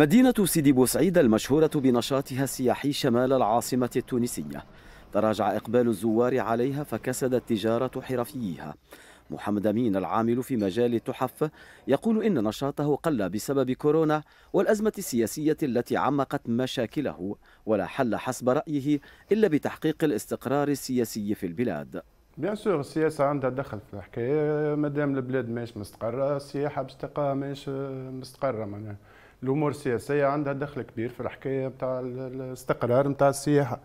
مدينة سيدي بوسعيد المشهورة بنشاطها السياحي شمال العاصمة التونسية تراجع إقبال الزوار عليها فكسدت تجارة حرفيها محمد أمين العامل في مجال التحف يقول إن نشاطه قل بسبب كورونا والأزمة السياسية التي عمقت مشاكله ولا حل حسب رأيه إلا بتحقيق الاستقرار السياسي في البلاد بيان سور السياسة عندها دخل في الحكاية مادام البلاد ماهيش مستقرة السياحة باش تلقاها ماهيش مستقرة معناها الامور السياسيه عندها دخل كبير في الحكايه نتاع الاستقرار نتاع السياحه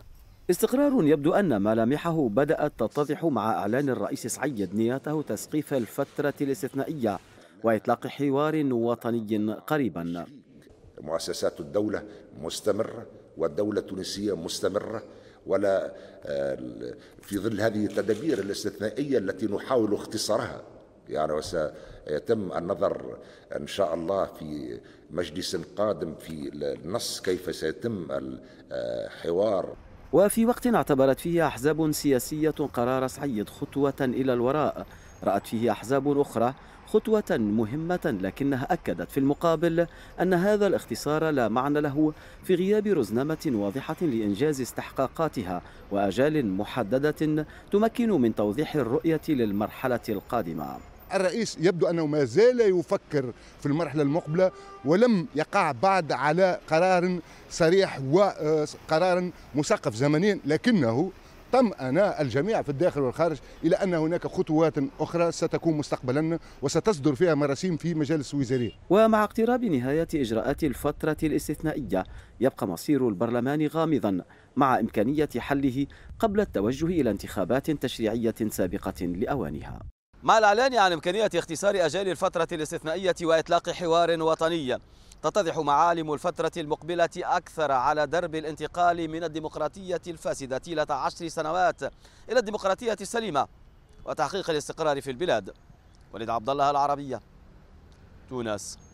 استقرار يبدو أن ملامحه بدأت تتضح مع إعلان الرئيس سعيد نياته تسقيف الفترة الاستثنائية وإطلاق حوار وطني قريبا مؤسسات الدولة مستمرة والدولة التونسية مستمرة ولا آه، في ظل هذه التدابير الاستثنائية التي نحاول اختصارها يعني وسيتم النظر ان شاء الله في مجلس قادم في النص كيف سيتم الحوار وفي وقت اعتبرت فيه احزاب سياسيه قرار سعيد خطوه الى الوراء رات فيه احزاب اخرى خطوه مهمه لكنها اكدت في المقابل ان هذا الاختصار لا معنى له في غياب رزنامه واضحه لانجاز استحقاقاتها واجال محدده تمكن من توضيح الرؤيه للمرحله القادمه الرئيس يبدو انه ما زال يفكر في المرحله المقبله ولم يقع بعد على قرار صريح وقرار آه، مثقف زمنيا لكنه طمأن الجميع في الداخل والخارج إلى أن هناك خطوات أخرى ستكون مستقبلا وستصدر فيها مراسيم في مجالس وزارية ومع اقتراب نهاية إجراءات الفترة الاستثنائية يبقى مصير البرلمان غامضا مع إمكانية حله قبل التوجه إلى انتخابات تشريعية سابقة لأوانها مع الإعلان عن إمكانية اختصار أجال الفترة الاستثنائية وإطلاق حوار وطني تتضح معالم الفترة المقبلة أكثر على درب الانتقال من الديمقراطية الفاسدة طيلة عشر سنوات إلى الديمقراطية السليمة وتحقيق الاستقرار في البلاد وليد عبد الله العربية تونس